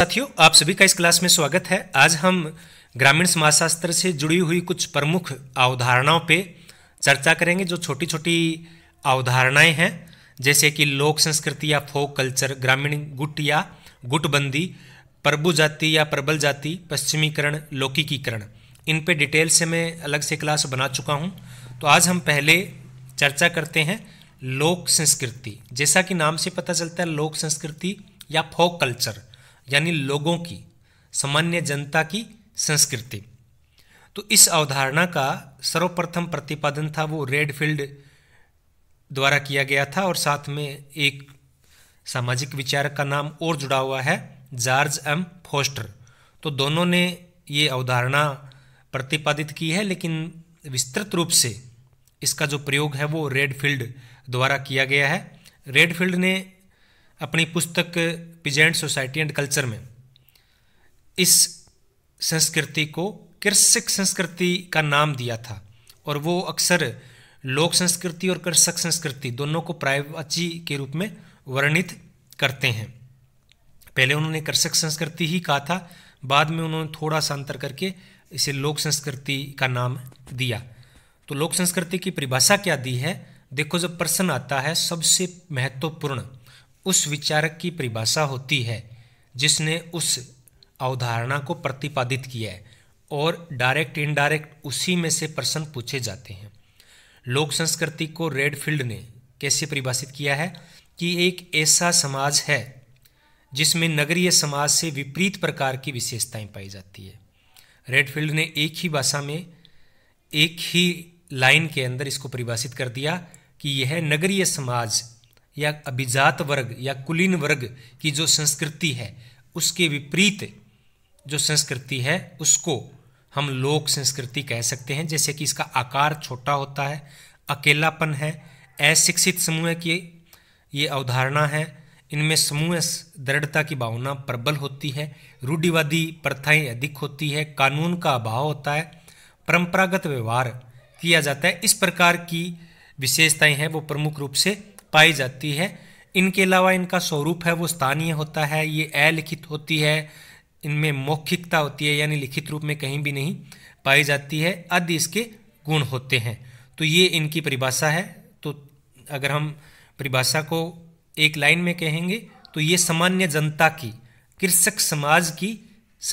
साथियों आप सभी का इस क्लास में स्वागत है आज हम ग्रामीण समाजशास्त्र से जुड़ी हुई कुछ प्रमुख अवधारणाओं पे चर्चा करेंगे जो छोटी छोटी अवधारणाएं हैं जैसे कि लोक संस्कृति या फोक कल्चर ग्रामीण गुट या गुटबंदी प्रभु जाति या प्रबल जाति पश्चिमीकरण लौकिकीकरण इन पे डिटेल से मैं अलग से क्लास बना चुका हूँ तो आज हम पहले चर्चा करते हैं लोक संस्कृति जैसा कि नाम से पता चलता है लोक संस्कृति या फोक कल्चर यानी लोगों की सामान्य जनता की संस्कृति तो इस अवधारणा का सर्वप्रथम प्रतिपादन था वो रेडफील्ड द्वारा किया गया था और साथ में एक सामाजिक विचारक का नाम और जुड़ा हुआ है जॉर्ज एम फोस्टर तो दोनों ने ये अवधारणा प्रतिपादित की है लेकिन विस्तृत रूप से इसका जो प्रयोग है वो रेडफील्ड द्वारा किया गया है रेडफील्ड ने अपनी पुस्तक पिजेंट सोसाइटी एंड कल्चर में इस संस्कृति को कृषक संस्कृति का नाम दिया था और वो अक्सर लोक संस्कृति और कृषक संस्कृति दोनों को प्रायवाची के रूप में वर्णित करते हैं पहले उन्होंने कृषक संस्कृति ही कहा था बाद में उन्होंने थोड़ा सा अंतर करके इसे लोक संस्कृति का नाम दिया तो लोक संस्कृति की परिभाषा क्या दी है देखो जब प्रश्न आता है सबसे महत्वपूर्ण उस विचारक की परिभाषा होती है जिसने उस अवधारणा को प्रतिपादित किया है और डायरेक्ट इनडायरेक्ट उसी में से प्रश्न पूछे जाते हैं लोक संस्कृति को रेडफील्ड ने कैसे परिभाषित किया है कि एक ऐसा समाज है जिसमें नगरीय समाज से विपरीत प्रकार की विशेषताएं पाई जाती है रेडफील्ड ने एक ही भाषा में एक ही लाइन के अंदर इसको परिभाषित कर दिया कि यह नगरीय समाज या अभिजात वर्ग या कुलीन वर्ग की जो संस्कृति है उसके विपरीत जो संस्कृति है उसको हम लोक संस्कृति कह सकते हैं जैसे कि इसका आकार छोटा होता है अकेलापन है अशिक्षित समूह की ये अवधारणा है इनमें समूह दृढ़ता की भावना प्रबल होती है रूढ़िवादी प्रथाएं अधिक होती है कानून का अभाव होता है परंपरागत व्यवहार किया जाता है इस प्रकार की विशेषताएं हैं वो प्रमुख रूप से पाई जाती है इनके अलावा इनका स्वरूप है वो स्थानीय होता है ये अलिखित होती है इनमें मौखिकता होती है यानी लिखित रूप में कहीं भी नहीं पाई जाती है आदि इसके गुण होते हैं तो ये इनकी परिभाषा है तो अगर हम परिभाषा को एक लाइन में कहेंगे तो ये सामान्य जनता की कृषक समाज की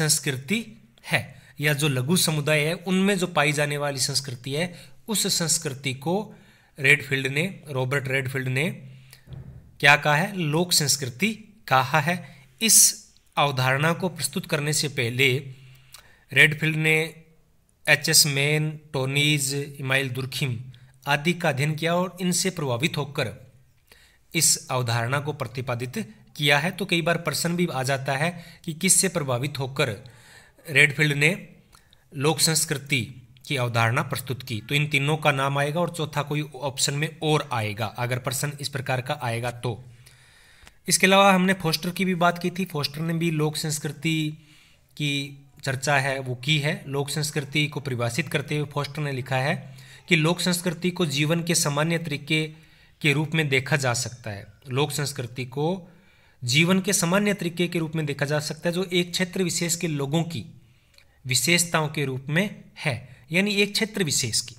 संस्कृति है या जो लघु समुदाय है उनमें जो पाई जाने वाली संस्कृति है उस संस्कृति को रेडफील्ड ने रॉबर्ट रेडफील्ड ने क्या कहा है लोक संस्कृति कहा है इस अवधारणा को प्रस्तुत करने से पहले रेडफील्ड ने H S Maine Tonnies Emile Durkheim आदि का अध्ययन किया और इनसे प्रभावित होकर इस अवधारणा को प्रतिपादित किया है तो कई बार प्रश्न भी आ जाता है कि किससे प्रभावित होकर रेडफील्ड ने लोक संस्कृति की अवधारणा प्रस्तुत की तो इन तीनों का नाम आएगा और चौथा कोई ऑप्शन में और आएगा अगर प्रश्न इस प्रकार का आएगा तो इसके अलावा हमने फोस्टर की भी बात की थी फोस्टर ने भी लोक संस्कृति की चर्चा है वो की है लोक संस्कृति को परिभाषित करते हुए फोस्टर ने लिखा है कि लोक संस्कृति को जीवन के सामान्य तरीके के रूप में देखा जा सकता है लोक संस्कृति को जीवन के सामान्य तरीके के रूप में देखा जा सकता है जो एक क्षेत्र विशेष के लोगों की विशेषताओं के रूप में है यानी एक क्षेत्र विशेष की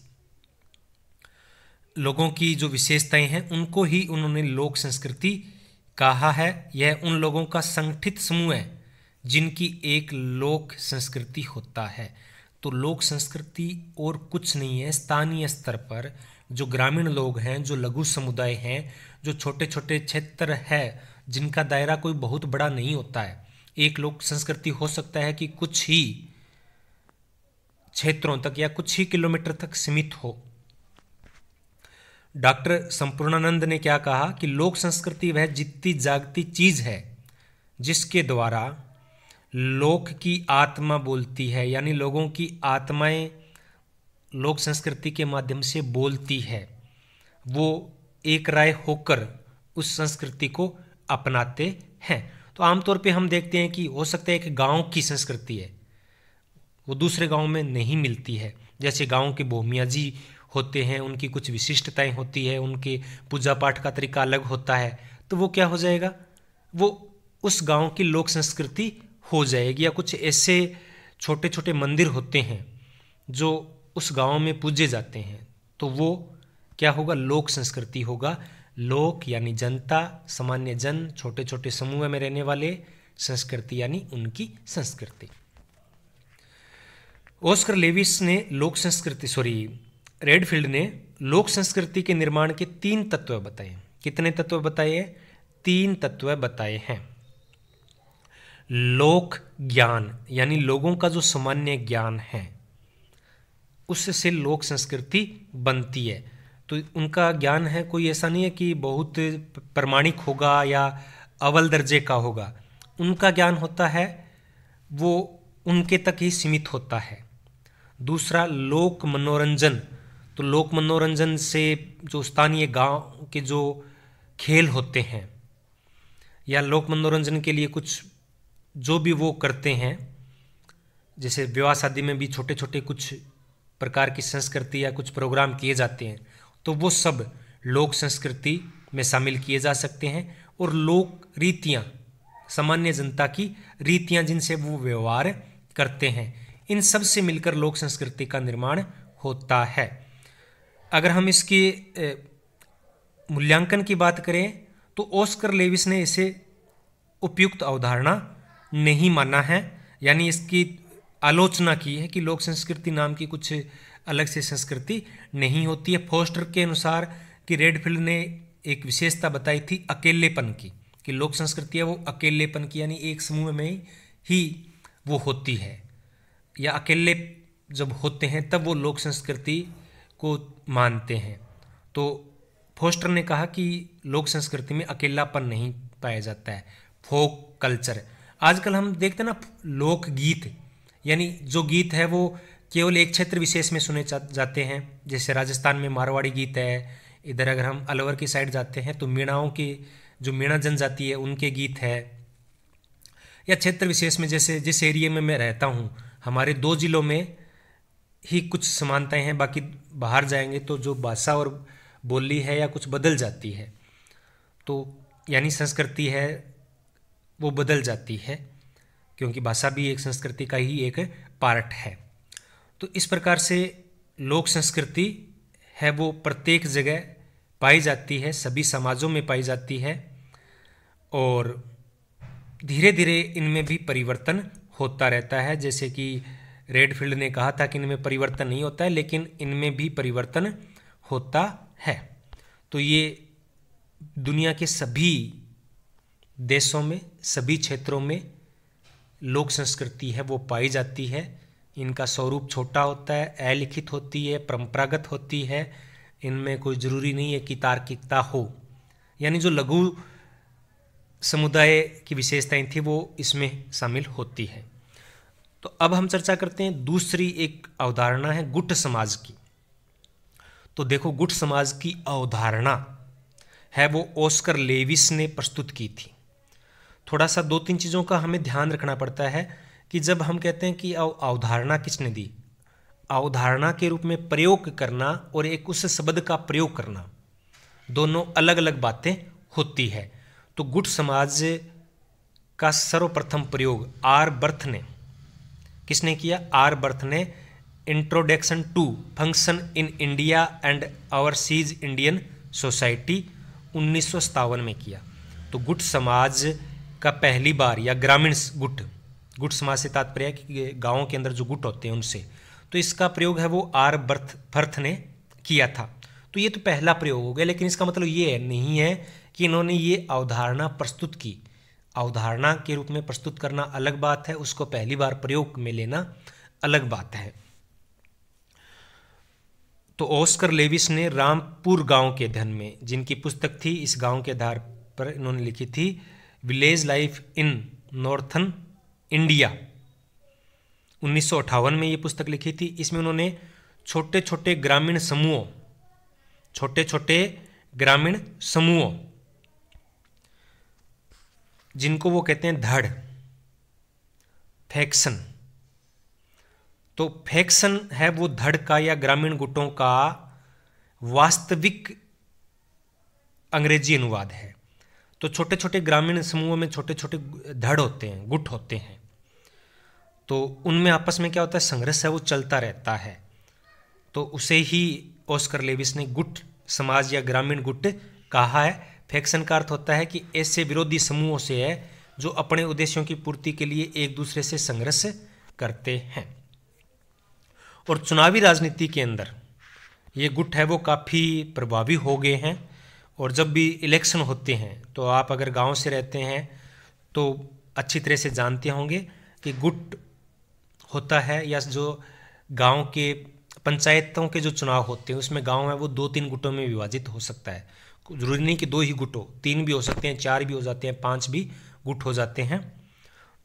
लोगों की जो विशेषताएं हैं उनको ही उन्होंने लोक संस्कृति कहा है यह उन लोगों का संगठित समूह है जिनकी एक लोक संस्कृति होता है तो लोक संस्कृति और कुछ नहीं है स्थानीय स्तर पर जो ग्रामीण लोग हैं जो लघु समुदाय हैं जो छोटे छोटे क्षेत्र है जिनका दायरा कोई बहुत बड़ा नहीं होता है एक लोक संस्कृति हो सकता है कि कुछ ही क्षेत्रों तक या कुछ ही किलोमीटर तक सीमित हो डॉक्टर संपूर्णानंद ने क्या कहा कि लोक संस्कृति वह जितनी जागती चीज है जिसके द्वारा लोक की आत्मा बोलती है यानी लोगों की आत्माएं लोक संस्कृति के माध्यम से बोलती है वो एक राय होकर उस संस्कृति को अपनाते हैं तो आमतौर पे हम देखते हैं कि हो सकता है एक गांव की संस्कृति है वो दूसरे गाँव में नहीं मिलती है जैसे गाँव के भूमिया जी होते हैं उनकी कुछ विशिष्टताएं होती है उनके पूजा पाठ का तरीका अलग होता है तो वो क्या हो जाएगा वो उस गांव की लोक संस्कृति हो जाएगी या कुछ ऐसे छोटे छोटे मंदिर होते हैं जो उस गांव में पूजे जाते हैं तो वो क्या होगा लोक संस्कृति होगा लोक यानी जनता सामान्य जन छोटे छोटे समूह में रहने वाले संस्कृति यानी उनकी संस्कृति ओस्कर लेविस ने लोक संस्कृति सॉरी रेडफील्ड ने लोक संस्कृति के निर्माण के तीन तत्व बताए कितने तत्व बताए तीन तत्व बताए हैं लोक ज्ञान यानी लोगों का जो सामान्य ज्ञान है उससे लोक संस्कृति बनती है तो उनका ज्ञान है कोई ऐसा नहीं है कि बहुत प्रमाणिक होगा या अव्वल दर्जे का होगा उनका ज्ञान होता है वो उनके तक ही सीमित होता है दूसरा लोक मनोरंजन तो लोक मनोरंजन से जो स्थानीय गांव के जो खेल होते हैं या लोक मनोरंजन के लिए कुछ जो भी वो करते हैं जैसे विवाह शादी में भी छोटे छोटे कुछ प्रकार की संस्कृति या कुछ प्रोग्राम किए जाते हैं तो वो सब लोक संस्कृति में शामिल किए जा सकते हैं और लोक रीतियाँ सामान्य जनता की रीतियाँ जिनसे वो व्यवहार करते हैं इन सब से मिलकर लोक संस्कृति का निर्माण होता है अगर हम इसके मूल्यांकन की बात करें तो ओस्कर लेविस ने इसे उपयुक्त अवधारणा नहीं माना है यानी इसकी आलोचना की है कि लोक संस्कृति नाम की कुछ अलग से संस्कृति नहीं होती है फोस्टर के अनुसार कि रेडफील्ड ने एक विशेषता बताई थी अकेलेपन की कि लोक संस्कृति है वो अकेलेपन की यानी एक समूह में ही वो होती है या अकेले जब होते हैं तब वो लोक संस्कृति को मानते हैं तो फोस्टर ने कहा कि लोक संस्कृति में अकेलापन नहीं पाया जाता है फोक कल्चर आजकल हम देखते हैं ना लोक गीत यानी जो गीत है वो केवल एक क्षेत्र विशेष में सुने जाते हैं जैसे राजस्थान में मारवाड़ी गीत है इधर अगर हम अलवर की साइड जाते हैं तो मीणाओं की जो मीणा जनजाति है उनके गीत है या क्षेत्र विशेष में जैसे जिस एरिए में मैं रहता हूँ हमारे दो ज़िलों में ही कुछ समानताएँ हैं बाकी बाहर जाएंगे तो जो भाषा और बोली है या कुछ बदल जाती है तो यानी संस्कृति है वो बदल जाती है क्योंकि भाषा भी एक संस्कृति का ही एक पार्ट है तो इस प्रकार से लोक संस्कृति है वो प्रत्येक जगह पाई जाती है सभी समाजों में पाई जाती है और धीरे धीरे इनमें भी परिवर्तन होता रहता है जैसे कि रेडफील्ड ने कहा था कि इनमें परिवर्तन नहीं होता है लेकिन इनमें भी परिवर्तन होता है तो ये दुनिया के सभी देशों में सभी क्षेत्रों में लोक संस्कृति है वो पाई जाती है इनका स्वरूप छोटा होता है अलिखित होती है परंपरागत होती है इनमें कोई ज़रूरी नहीं है कि तार्किकता हो यानी जो लघु समुदाय की विशेषताएं थी वो इसमें शामिल होती है तो अब हम चर्चा करते हैं दूसरी एक अवधारणा है गुट समाज की तो देखो गुट समाज की अवधारणा है वो ओस्कर लेविस ने प्रस्तुत की थी थोड़ा सा दो तीन चीज़ों का हमें ध्यान रखना पड़ता है कि जब हम कहते हैं कि अवधारणा किसने दी अवधारणा के रूप में प्रयोग करना और एक उस शब्द का प्रयोग करना दोनों अलग अलग बातें होती है तो गुट समाज का सर्वप्रथम प्रयोग आर बर्थ ने किसने किया आर बर्थ ने introduction to function in India and overseas Indian society उन्नीस में किया तो गुट समाज का पहली बार या ग्रामीण गुट गुट समाज से तात्पर्य कि गाँव के अंदर जो गुट होते हैं उनसे तो इसका प्रयोग है वो आर बर्थ फर्थ ने किया था तो ये तो पहला प्रयोग हो गया लेकिन इसका मतलब ये है नहीं है कि इन्होंने ये अवधारणा प्रस्तुत की अवधारणा के रूप में प्रस्तुत करना अलग बात है उसको पहली बार प्रयोग में लेना अलग बात है तो ओस्कर लेविस ने रामपुर गांव के अध्ययन में जिनकी पुस्तक थी इस गांव के आधार पर इन्होंने लिखी थी village life in northern India उन्नीस में ये पुस्तक लिखी थी इसमें उन्होंने छोटे छोटे ग्रामीण समूहों छोटे छोटे ग्रामीण समूहों जिनको वो कहते हैं धड़ फैक्शन तो फैक्शन है वो धड़ का या ग्रामीण गुटों का वास्तविक अंग्रेजी अनुवाद है तो छोटे छोटे ग्रामीण समूहों में छोटे छोटे धड़ होते हैं गुट होते हैं तो उनमें आपस में क्या होता है संघर्ष है वो चलता रहता है तो उसे ही ओस्कर लेविस ने गुट समाज या ग्रामीण गुट कहा है फैक्शन का अर्थ होता है कि ऐसे विरोधी समूहों से है जो अपने उद्देश्यों की पूर्ति के लिए एक दूसरे से संघर्ष करते हैं और चुनावी राजनीति के अंदर ये गुट है वो काफ़ी प्रभावी हो गए हैं और जब भी इलेक्शन होते हैं तो आप अगर गांव से रहते हैं तो अच्छी तरह से जानते होंगे कि गुट होता है या जो गांव के पंचायतों के जो चुनाव होते हैं उसमें गांव है वो दो तीन गुटों में विभाजित हो सकता है ज़रूरी नहीं कि दो ही गुट हो तीन भी हो सकते हैं चार भी हो जाते हैं पाँच भी गुट हो जाते हैं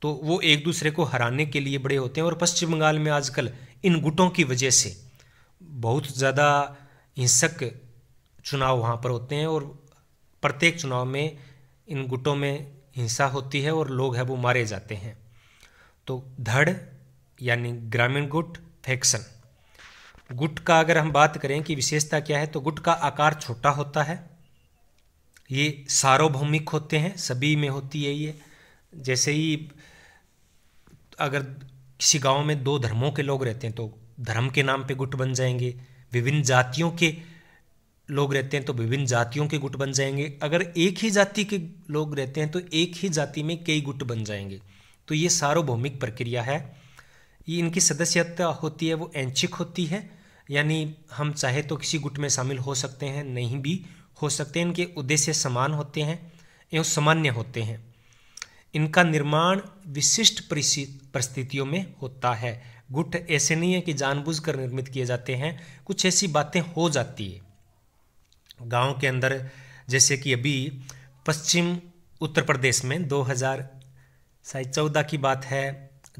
तो वो एक दूसरे को हराने के लिए बड़े होते हैं और पश्चिम बंगाल में आजकल इन गुटों की वजह से बहुत ज़्यादा हिंसक चुनाव वहाँ पर होते हैं और प्रत्येक चुनाव में इन गुटों में हिंसा होती है और लोग हैं वो मारे जाते हैं तो धड़ यानी ग्रामीण गुट फैक्शन गुट का अगर हम बात करें कि विशेषता क्या है तो गुट का आकार छोटा होता है ये सार्वभौमिक होते हैं सभी में होती है ये जैसे ही अगर किसी गांव में दो धर्मों के लोग रहते हैं तो धर्म के नाम पे गुट बन जाएंगे विभिन्न जातियों के लोग रहते हैं तो विभिन्न जातियों के गुट बन जाएंगे अगर एक ही जाति के लोग रहते हैं तो एक ही जाति में कई गुट बन जाएंगे तो ये सार्वभौमिक प्रक्रिया है ये इनकी सदस्यता होती है वो ऐच्छिक होती है यानी हम चाहे तो किसी गुट में शामिल हो सकते हैं नहीं भी हो सकते हैं इनके उद्देश्य समान होते हैं एवं सामान्य होते हैं इनका निर्माण विशिष्ट परिस्थितियों में होता है गुट ऐसे नहीं है कि जानबूझकर निर्मित किए जाते हैं कुछ ऐसी बातें हो जाती है गांव के अंदर जैसे कि अभी पश्चिम उत्तर प्रदेश में दो हज़ार चौदह की बात है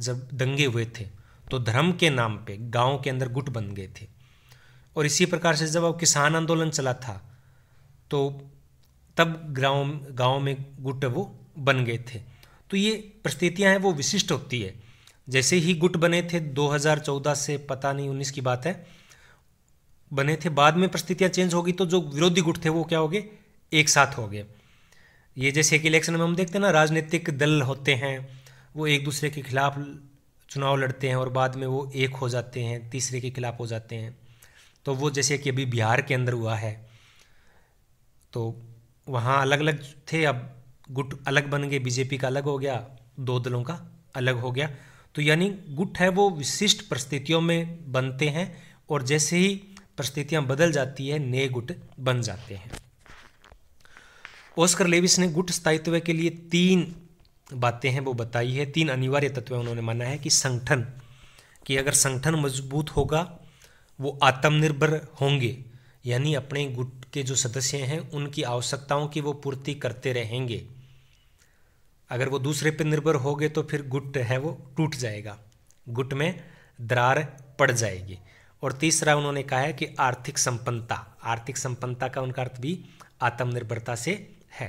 जब दंगे हुए थे तो धर्म के नाम पे गांव के अंदर गुट बन गए थे और इसी प्रकार से जब अब किसान आंदोलन चला था तो तब ग्राम गांव में गुट वो बन गए थे तो ये परिस्थितियाँ हैं वो विशिष्ट होती है जैसे ही गुट बने थे 2014 से पता नहीं 19 की बात है बने थे बाद में परिस्थितियाँ चेंज होगी तो जो विरोधी गुट थे वो क्या हो गए एक साथ हो गए ये जैसे कि इलेक्शन में हम देखते हैं ना राजनीतिक दल होते हैं वो एक दूसरे के खिलाफ चुनाव लड़ते हैं और बाद में वो एक हो जाते हैं तीसरे के खिलाफ हो जाते हैं तो वो जैसे कि अभी बिहार के अंदर हुआ है तो वहाँ अलग अलग थे अब गुट अलग बन गए बीजेपी का अलग हो गया दो दलों का अलग हो गया तो यानी गुट है वो विशिष्ट परिस्थितियों में बनते हैं और जैसे ही परिस्थितियाँ बदल जाती है नए गुट बन जाते हैं ओस्कर लेविस ने गुट स्थायित्व के लिए तीन बातें हैं वो बताई है तीन अनिवार्य तत्व उन्होंने माना है कि संगठन कि अगर संगठन मजबूत होगा वो आत्मनिर्भर होंगे यानी अपने गुट के जो सदस्य हैं उनकी आवश्यकताओं की वो पूर्ति करते रहेंगे अगर वो दूसरे पर निर्भर हो गए तो फिर गुट है वो टूट जाएगा गुट में दरार पड़ जाएगी और तीसरा उन्होंने कहा है कि आर्थिक संपन्नता आर्थिक संपन्नता का उनका अर्थ भी आत्मनिर्भरता से है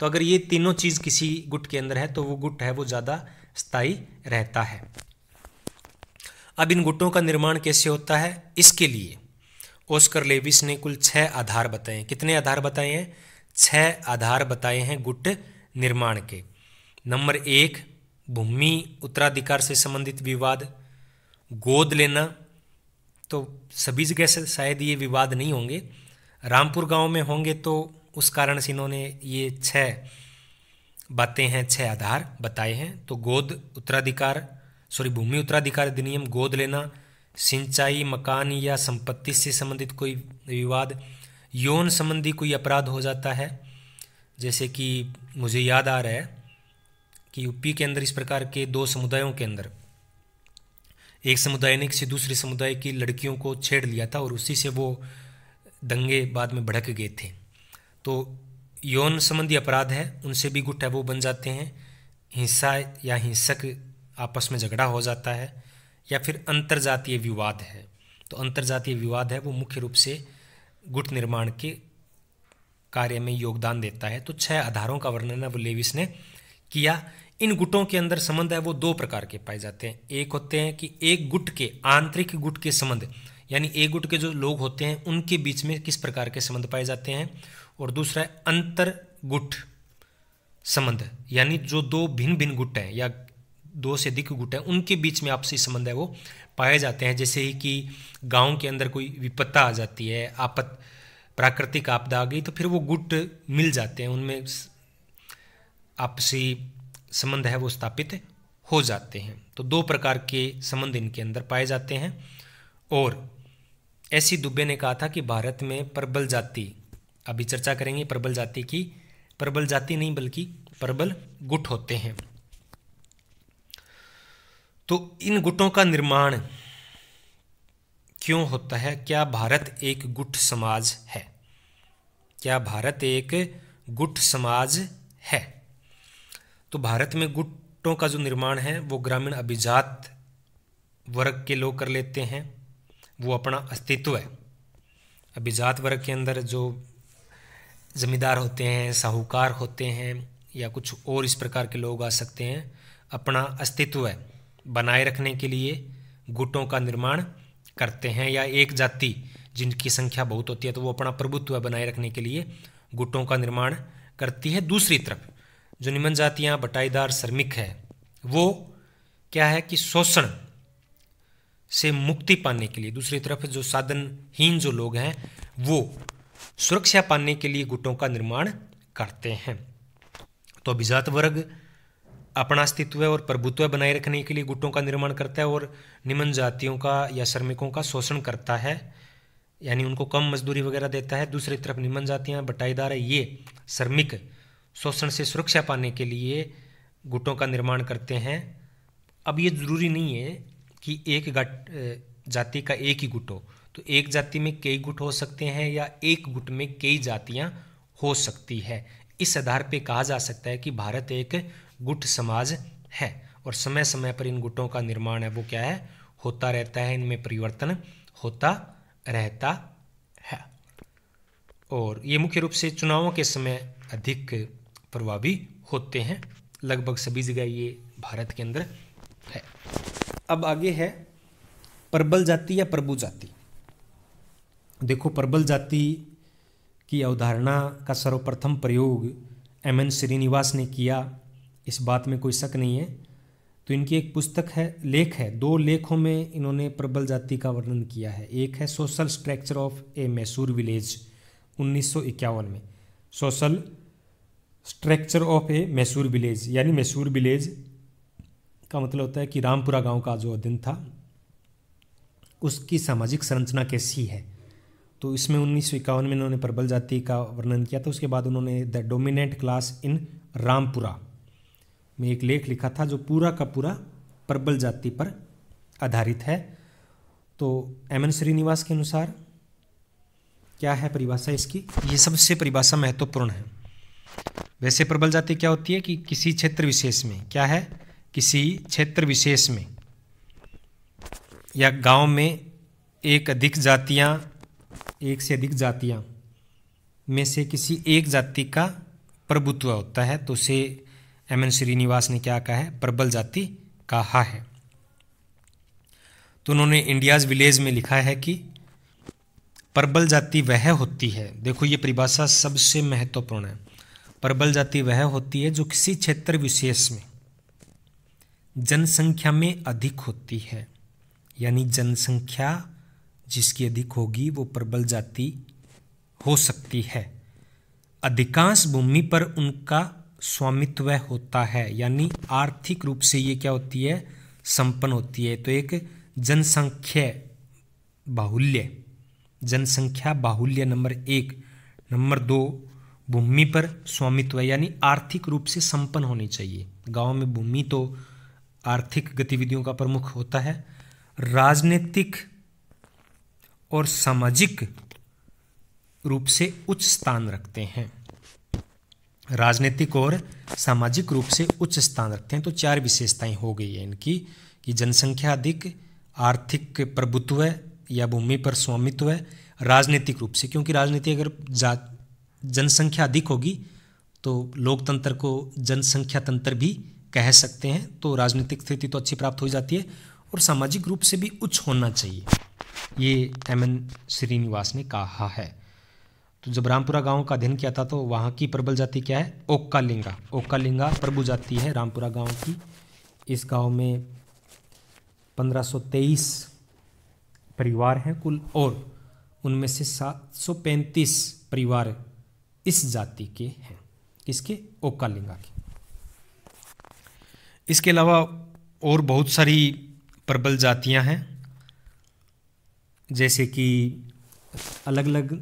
तो अगर ये तीनों चीज़ किसी गुट के अंदर है तो वो गुट है वो ज़्यादा स्थायी रहता है अब इन गुटों का निर्माण कैसे होता है इसके लिए ओस्कर लेविस ने कुल छः आधार बताए कितने आधार बताए हैं छः आधार बताए हैं गुट निर्माण के नंबर एक भूमि उत्तराधिकार से संबंधित विवाद गोद लेना तो सभी जगह से शायद ये विवाद नहीं होंगे रामपुर गांव में होंगे तो उस कारण से इन्होंने ये छः बातें हैं छः आधार बताए हैं तो गोद उत्तराधिकार सॉरी भूमि उत्तराधिकार अधिनियम गोद लेना सिंचाई मकान या संपत्ति से संबंधित कोई विवाद यौन संबंधी कोई अपराध हो जाता है जैसे कि मुझे याद आ रहा है कि यूपी के अंदर इस प्रकार के दो समुदायों के अंदर एक समुदाय ने किसी दूसरे समुदाय की लड़कियों को छेड़ लिया था और उसी से वो दंगे बाद में भड़क गए थे तो यौन संबंधी अपराध है उनसे भी गुट है वो बन जाते हैं हिंसा या हिंसक आपस में झगड़ा हो जाता है या फिर जातीय विवाद है तो जातीय विवाद है वो मुख्य रूप से गुट निर्माण के कार्य में योगदान देता है तो छह आधारों का वर्णन है वो लेविस ने किया इन गुटों के अंदर संबंध है वो दो प्रकार के पाए जाते हैं एक होते हैं कि एक गुट के आंतरिक गुट के संबंध यानी एक गुट के जो लोग होते हैं उनके बीच में किस प्रकार के संबंध पाए जाते हैं और दूसरा है अंतर गुट संबंध यानी जो दो भिन्न भिन्न गुट हैं या दो से अधिक गुट हैं उनके बीच में आपसी संबंध है वो पाए जाते हैं जैसे ही कि गांव के अंदर कोई विपत्ता आ जाती है आपत प्राकृतिक आपदा आ गई तो फिर वो गुट मिल जाते हैं उनमें आपसी संबंध है वो स्थापित हो जाते हैं तो दो प्रकार के संबंध इनके अंदर पाए जाते हैं और ऐसी दुबे ने कहा था कि भारत में प्रबल जाति अभी चर्चा करेंगे प्रबल जाति की प्रबल जाति नहीं बल्कि प्रबल गुट होते हैं तो इन गुटों का निर्माण क्यों होता है क्या भारत एक गुट समाज है क्या भारत एक गुट समाज है तो भारत में गुटों का जो निर्माण है वो ग्रामीण अभिजात वर्ग के लोग कर लेते हैं वो अपना अस्तित्व है अभिजात वर्ग के अंदर जो ज़मींदार होते हैं साहूकार होते हैं या कुछ और इस प्रकार के लोग आ सकते हैं अपना अस्तित्व है बनाए रखने के लिए गुटों का निर्माण करते हैं या एक जाति जिनकी संख्या बहुत होती है तो वो अपना प्रभुत्व बनाए रखने के लिए गुटों का निर्माण करती है दूसरी तरफ जो निम्न जातियाँ बटाईदार श्रमिक है वो क्या है कि शोषण से मुक्ति पाने के लिए दूसरी तरफ जो साधनहीन जो लोग हैं वो सुरक्षा पाने के लिए गुटों का निर्माण करते हैं तो अभिजात वर्ग अपना अस्तित्व और प्रभुत्व बनाए रखने के लिए गुटों का निर्माण करता है और निम्न जातियों का या श्रमिकों का शोषण करता है यानी उनको कम मजदूरी वगैरह देता है दूसरी तरफ निम्न जातियाँ बटाईदार है ये श्रमिक शोषण से सुरक्षा पाने के लिए गुटों का निर्माण करते हैं अब ये ज़रूरी नहीं है कि एक गट जाति का एक ही गुट हो तो एक जाति में कई गुट हो सकते हैं या एक गुट में कई जातियाँ हो सकती है इस आधार पे कहा जा सकता है कि भारत एक गुट समाज है और समय समय पर इन गुटों का निर्माण है वो क्या है होता रहता है इनमें परिवर्तन होता रहता है और ये मुख्य रूप से चुनावों के समय अधिक प्रभावी होते हैं लगभग सभी जगह ये भारत के अंदर है अब आगे है प्रबल जाति या प्रभु जाति देखो प्रबल जाति की अवधारणा का सर्वप्रथम प्रयोग एम एन श्रीनिवास ने किया इस बात में कोई शक नहीं है तो इनकी एक पुस्तक है लेख है दो लेखों में इन्होंने प्रबल जाति का वर्णन किया है एक है social structure of a Mysore village उन्नीस में social structure of a Mysore village यानी मैसूर विलेज का मतलब होता है कि रामपुरा गांव का जो अध्ययन था उसकी सामाजिक संरचना कैसी है तो इसमें उन्नीस में इन्होंने प्रबल जाति का वर्णन किया था उसके बाद उन्होंने the dominant class in Rampura में एक लेख लिखा था जो पूरा का पूरा प्रबल जाति पर आधारित है तो एम एन श्रीनिवास के अनुसार क्या है परिभाषा इसकी ये सबसे परिभाषा महत्वपूर्ण है वैसे प्रबल जाति क्या होती है कि किसी क्षेत्र विशेष में क्या है किसी क्षेत्र विशेष में या गांव में एक अधिक जातियां एक से अधिक जातियां में से किसी एक जाति का प्रभुत्व होता है तो उसे एम एन श्रीनिवास ने क्या कहा है प्रबल जाति कहा है तो उन्होंने इंडियाज विलेज में लिखा है कि प्रबल जाति वह होती है देखो ये परिभाषा सबसे महत्वपूर्ण है प्रबल जाति वह होती है जो किसी क्षेत्र विशेष में जनसंख्या में अधिक होती है यानी जनसंख्या जिसकी अधिक होगी वो प्रबल जाति हो सकती है अधिकांश भूमि पर उनका स्वामित्व होता है यानी आर्थिक रूप से ये क्या होती है संपन्न होती है तो एक जनसंख्या बाहुल्य जनसंख्या बाहुल्य नंबर एक नंबर दो भूमि पर स्वामित्व यानी आर्थिक रूप से संपन्न होनी चाहिए गांव में भूमि तो आर्थिक गतिविधियों का प्रमुख होता है राजनीतिक और सामाजिक रूप से उच्च स्थान रखते हैं राजनीतिक और सामाजिक रूप से उच्च स्थान रखते हैं तो चार विशेषताएं हो गई है इनकी कि जनसंख्या अधिक आर्थिक प्रभुत्व है या भूमि पर स्वामित्व है राजनीतिक रूप से क्योंकि राजनीति अगर जा जनसंख्या अधिक होगी तो लोकतंत्र को जनसंख्या तंत्र भी कह सकते हैं तो राजनीतिक स्थिति तो अच्छी प्राप्त हो जाती है और सामाजिक रूप से भी उच्च होना चाहिए ये एम एन श्रीनिवास ने कहा है तो जब रामपुरा गांव का अध्ययन किया था तो वहाँ की प्रबल जाति क्या है ओक्का लिंगा ओक्का लिंगा प्रभु जाति है रामपुरा गांव की इस गांव में 1523 परिवार हैं कुल और उनमें से 735 परिवार इस जाति के हैं किसके ओक्का लिंगा के इसके अलावा और बहुत सारी प्रबल जातियां हैं जैसे कि अलग अलग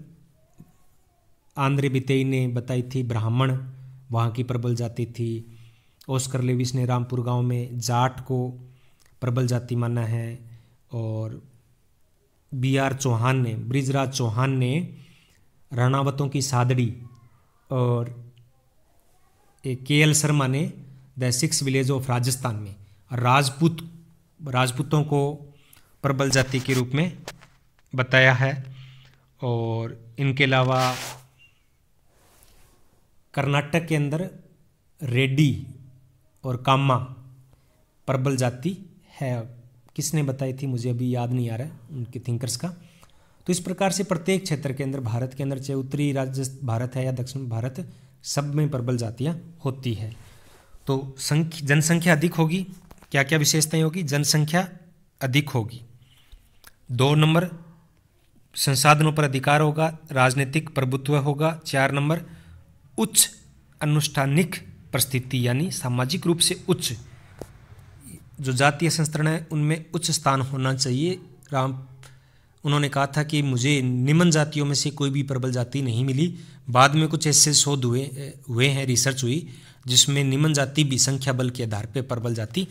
आंद्रे बितेई ने बताई थी ब्राह्मण वहाँ की प्रबल जाति थी ओस्कर लेविस ने रामपुर गांव में जाट को प्रबल जाति माना है और बी आर चौहान ने ब्रिजराज चौहान ने रणावतों की सादड़ी और के एल शर्मा ने the six village of Rajasthan में राजपूत राजपूतों को प्रबल जाति के रूप में बताया है और इनके अलावा कर्नाटक के अंदर रेड्डी और कामा प्रबल जाति है किसने बताई थी मुझे अभी याद नहीं आ रहा है उनके थिंकर्स का तो इस प्रकार से प्रत्येक क्षेत्र के अंदर भारत के अंदर चाहे उत्तरी राज्य भारत है या दक्षिण भारत सब में प्रबल जातियाँ होती है तो संख्या जनसंख्या अधिक होगी क्या क्या विशेषताएं होगी जनसंख्या अधिक होगी दो नंबर संसाधनों पर अधिकार होगा राजनीतिक प्रभुत्व होगा चार नंबर उच्च अनुष्ठानिक परिस्थिति यानी सामाजिक रूप से उच्च जो जातीय संस्करण है उनमें उच्च स्थान होना चाहिए राम उन्होंने कहा था कि मुझे निम्न जातियों में से कोई भी प्रबल जाति नहीं मिली बाद में कुछ ऐसे शोध हुए हुए हैं रिसर्च हुई जिसमें निम्न जाति भी संख्या बल के आधार पर प्रबल जाति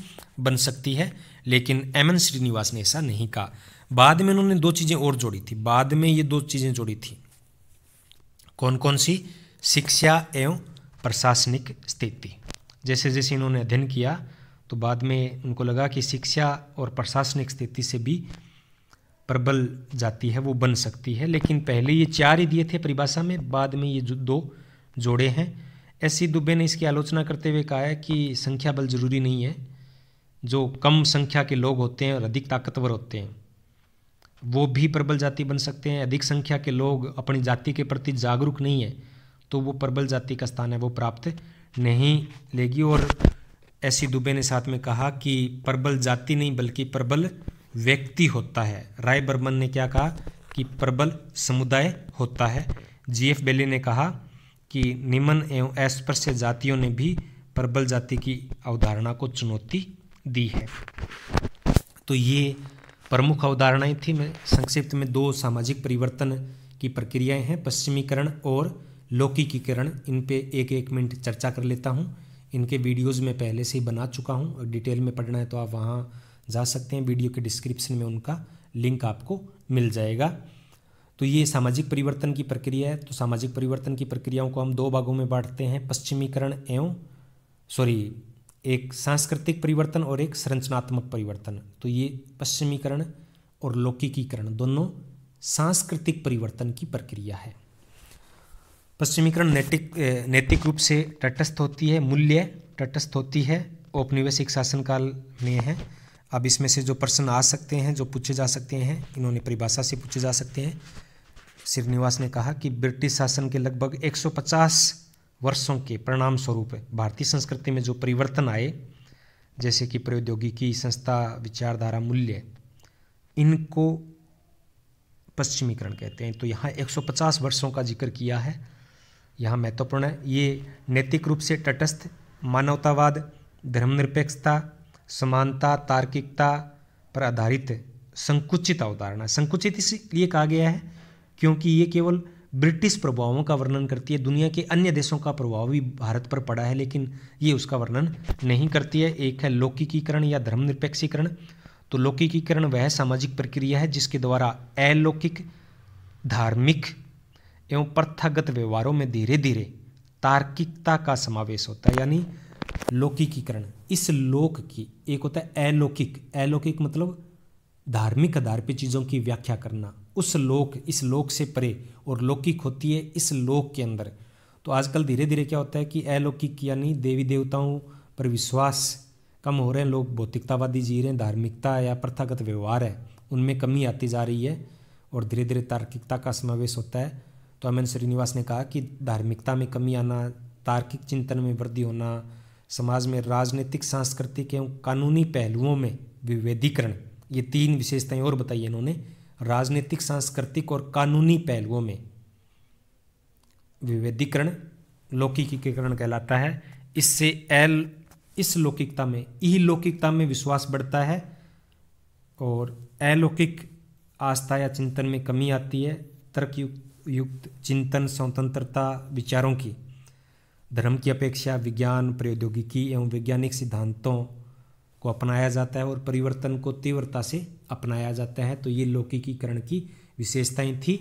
बन सकती है लेकिन एम एन श्रीनिवास ने ऐसा नहीं कहा बाद में उन्होंने दो चीज़ें और जोड़ी थी बाद में ये दो चीज़ें जोड़ी थी कौन कौन सी शिक्षा एवं प्रशासनिक स्थिति जैसे जैसे इन्होंने अध्ययन किया तो बाद में उनको लगा कि शिक्षा और प्रशासनिक स्थिति से भी प्रबल जाति है वो बन सकती है लेकिन पहले ये चार ही दिए थे परिभाषा में बाद में ये जो दो जोड़े हैं एस दुबे ने इसकी आलोचना करते हुए कहा है कि संख्या बल जरूरी नहीं है जो कम संख्या के लोग होते हैं और अधिक ताकतवर होते हैं वो भी प्रबल जाति बन सकते हैं अधिक संख्या के लोग अपनी जाति के प्रति जागरूक नहीं है तो वो प्रबल जाति का स्थान है वो प्राप्त नहीं लेगी और ऐसी दुबे ने साथ में कहा कि प्रबल जाति नहीं बल्कि प्रबल व्यक्ति होता है राय बर्मन ने क्या कहा कि प्रबल समुदाय होता है जीएफ बेली ने कहा कि निम्न एवं अस्पृश्य जातियों ने भी प्रबल जाति की अवधारणा को चुनौती दी है तो ये प्रमुख अवधारणाएं थी मैं संक्षिप्त में दो सामाजिक परिवर्तन की प्रक्रियाएं हैं पश्चिमीकरण और लौकी की किरण इन पे एक एक मिनट चर्चा कर लेता हूँ इनके वीडियोज़ में पहले से ही बना चुका हूँ और डिटेल में पढ़ना है तो आप वहाँ जा सकते हैं वीडियो के डिस्क्रिप्शन में उनका लिंक आपको मिल जाएगा तो ये सामाजिक परिवर्तन की प्रक्रिया है तो सामाजिक परिवर्तन की प्रक्रियाओं को हम दो भागों में बांटते हैं पश्चिमीकरण एवं सॉरी एक सांस्कृतिक परिवर्तन और एक संरचनात्मक परिवर्तन तो ये पश्चिमीकरण और लौकिकीकरण दोनों सांस्कृतिक परिवर्तन की प्रक्रिया है पश्चिमीकरण नैतिक नैतिक रूप से तटस्थ होती है मूल्य तटस्थ होती है औपनिवेशिक शासनकाल में है अब इसमें से जो प्रश्न आ सकते हैं जो पूछे जा सकते हैं इन्होंने परिभाषा से पूछे जा सकते हैं श्रीनिवास ने कहा कि ब्रिटिश शासन के लगभग 150 वर्षों के परिणाम स्वरूप भारतीय संस्कृति में जो परिवर्तन आए जैसे कि प्रौद्योगिकी संस्था विचारधारा मूल्य इनको पश्चिमीकरण कहते हैं तो यहाँ 150 वर्षों का जिक्र किया है यहाँ महत्वपूर्ण है ये नैतिक रूप से तटस्थ मानवतावाद धर्मनिरपेक्षता समानता तार्किकता पर आधारित संकुचित अवधारणा संकुचित इसलिए कहा गया है क्योंकि ये केवल ब्रिटिश प्रभावों का वर्णन करती है दुनिया के अन्य देशों का प्रभाव भी भारत पर पड़ा है लेकिन ये उसका वर्णन नहीं करती है एक है लौकिकीकरण या धर्मनिरपेक्षीकरण तो लौकिकीकरण वह सामाजिक प्रक्रिया है जिसके द्वारा अलौकिक धार्मिक एवं प्रथागत व्यवहारों में धीरे धीरे तार्किकता का समावेश होता है यानी लौकिकीकरण इस लोक की एक होता है अलौकिक अलौकिक मतलब धार्मिक आधार पर चीज़ों की व्याख्या करना उस लोक इस लोक से परे और लौकिक होती है इस लोक के अंदर तो आजकल धीरे धीरे क्या होता है कि अलौकिक यानी देवी देवताओं पर विश्वास कम हो रहे हैं लोग भौतिकतावादी जी रहे हैं धार्मिकता या प्रथागत व्यवहार है उनमें कमी आती जा रही है और धीरे धीरे तार्किकता का समावेश होता है तोमन श्रीनिवास ने कहा कि धार्मिकता में कमी आना तार्किक चिंतन में वृद्धि होना समाज में राजनीतिक सांस्कृतिक एवं कानूनी पहलुओं में विवेदीकरण ये तीन विशेषताएं और बताई इन्होंने राजनीतिक सांस्कृतिक और कानूनी पहलुओं में विवेदीकरण लौकिकीकरण कहलाता है इससे एल इस लौकिकता में ई लौकिकता में विश्वास बढ़ता है और अलौकिक आस्था या चिंतन में कमी आती है तर्कयुक्त युक्त चिंतन स्वतंत्रता विचारों की धर्म की अपेक्षा विज्ञान प्रौद्योगिकी एवं वैज्ञानिक सिद्धांतों को अपनाया जाता है और परिवर्तन को तीव्रता से अपनाया जाता है तो ये लौकिकीकरण की विशेषताएं थी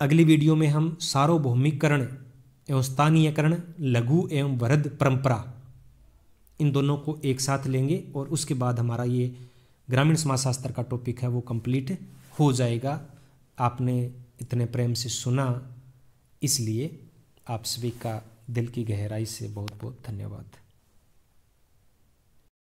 अगली वीडियो में हम सार्वभौमिकरण एवं स्थानीयकरण लघु एवं वृद्ध परंपरा इन दोनों को एक साथ लेंगे और उसके बाद हमारा ये ग्रामीण समाजशास्त्र का टॉपिक है वो कंप्लीट हो जाएगा आपने इतने प्रेम से सुना इसलिए आप सभी का दिल की गहराई से बहुत बहुत धन्यवाद